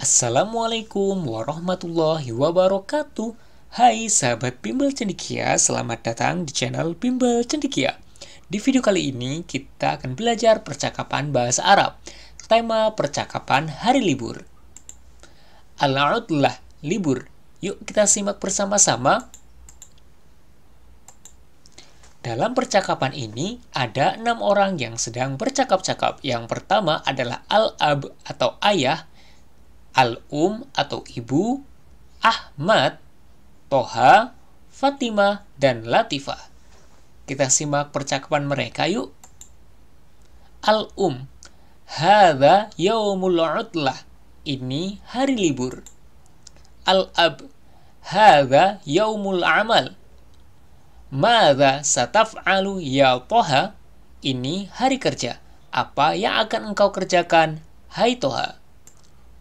Assalamualaikum warahmatullahi wabarakatuh Hai sahabat Bimbel Cendikia, selamat datang di channel Bimbel Cendikia Di video kali ini kita akan belajar percakapan bahasa Arab Tema percakapan hari libur Al-Udlah, libur Yuk kita simak bersama-sama dalam percakapan ini, ada enam orang yang sedang bercakap-cakap. Yang pertama adalah Al-Ab atau ayah, al-um atau ibu, Ahmad, Toha, Fatima dan Latifa. Kita simak percakapan mereka yuk. Al-um, Hada yaumul utlah. Ini hari libur. Al-ab, Hada yaumul amal. Mada sataf'alu ya Toha. Ini hari kerja. Apa yang akan engkau kerjakan, hai Toha?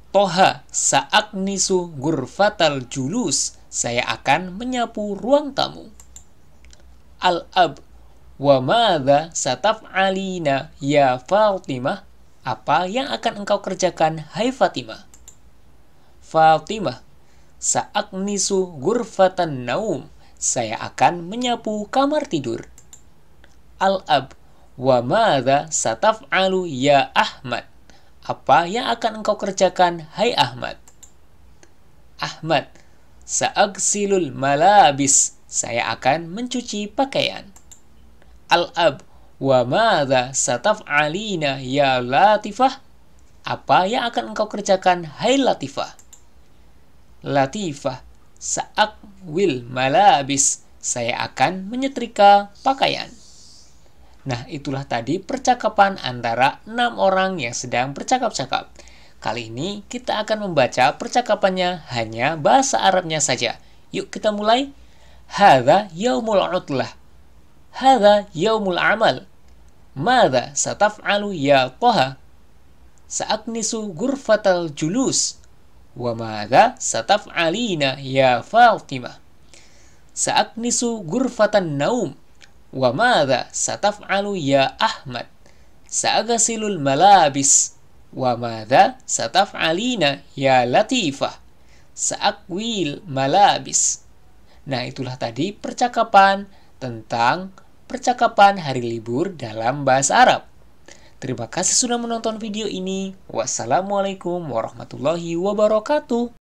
Toha saat nisu gurfatal julus. Saya akan menyapu ruang tamu. Al-Ab Wa sataf alina ya Fatimah? Apa yang akan engkau kerjakan, hai Fatimah? Fatimah, nisu gurfatan naum. Saya akan menyapu kamar tidur. Al-Ab, wa sataf alu ya Ahmad? Apa yang akan engkau kerjakan, hai Ahmad? Ahmad, sa'agsilul malabis. Saya akan mencuci pakaian. Al-ab, wa madha sataf'alina ya latifah? Apa yang akan engkau kerjakan, hai latifah? Latifah, sa'agwil malabis. Saya akan menyetrika pakaian. Nah, itulah tadi percakapan antara enam orang yang sedang bercakap-cakap. Kali ini kita akan membaca percakapannya hanya bahasa Arabnya saja. Yuk kita mulai. Hada yaumul utlah. Hada yaumul amal. Mada sataf'alu ya toha? Saaknisu gurfatal julus. Wa mada sataf'alina ya Fatimah? Saaknisu gurfatan naum. Wa mada sataf'alu ya Ahmad? Sa'agasilul malabis. Wa mada sataf'alina ya Latifah? Sa'akwil malabis. Nah, itulah tadi percakapan tentang percakapan hari libur dalam bahasa Arab. Terima kasih sudah menonton video ini. Wassalamualaikum warahmatullahi wabarakatuh.